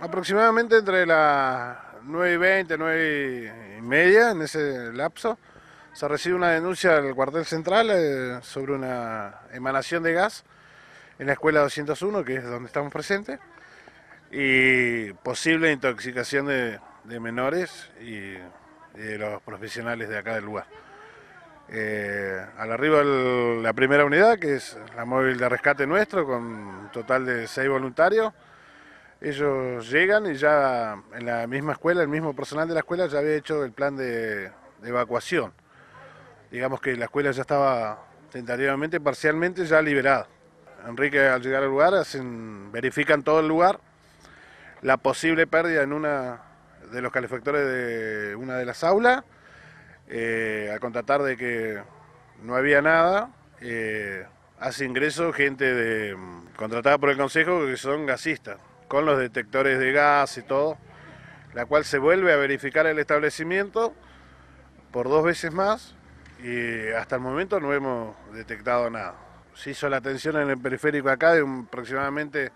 aproximadamente entre las 9 y 20, 9 y media, en ese lapso, se recibe una denuncia del cuartel central eh, sobre una emanación de gas en la escuela 201, que es donde estamos presentes, y posible intoxicación de, menores y, de los profesionales de acá del lugar. Eh, al arriba la primera unidad, que es la móvil de rescate nuestro, con un total de seis voluntarios, ellos llegan y ya en la misma escuela, el mismo personal de la escuela ya había hecho el plan de, evacuación. Digamos que la escuela ya estaba tentativamente, parcialmente ya liberada. Enrique al llegar al lugar hacen, verifican todo el lugar, la posible pérdida en una de los calefactores de una de las aulas, eh, al contratar de que no había nada, eh, hace ingreso gente de, contratada por el consejo que son gasistas con los detectores de gas y todo, la cual se vuelve a verificar el establecimiento por dos veces más y hasta el momento no hemos detectado nada. Se hizo la atención en el periférico acá de aproximadamente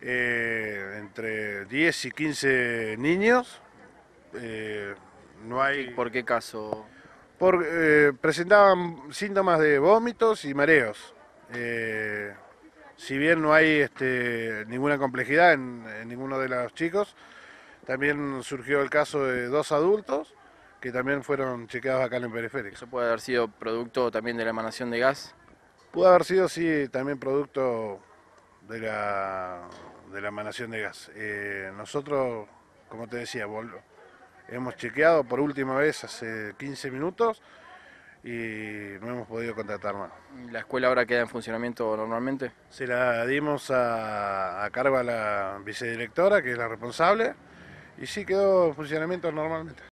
eh, entre 10 y 15 niños. Eh, no hay... ¿Por qué caso? Por, eh, presentaban síntomas de vómitos y mareos si bien no hay este, ninguna complejidad en, ninguno de los chicos, también surgió el caso de dos adultos que también fueron chequeados acá en el periférico. ¿Eso puede haber sido producto también de la emanación de gas? Pudo haber sido, sí, también producto de la, emanación de gas. Eh, nosotros, como te decía, hemos chequeado por última vez hace 15 minutos y no hemos podido contratar más. ¿La escuela ahora queda en funcionamiento normalmente? Se la dimos a, a cargo a la vicedirectora, que es la responsable, y sí quedó en funcionamiento normalmente.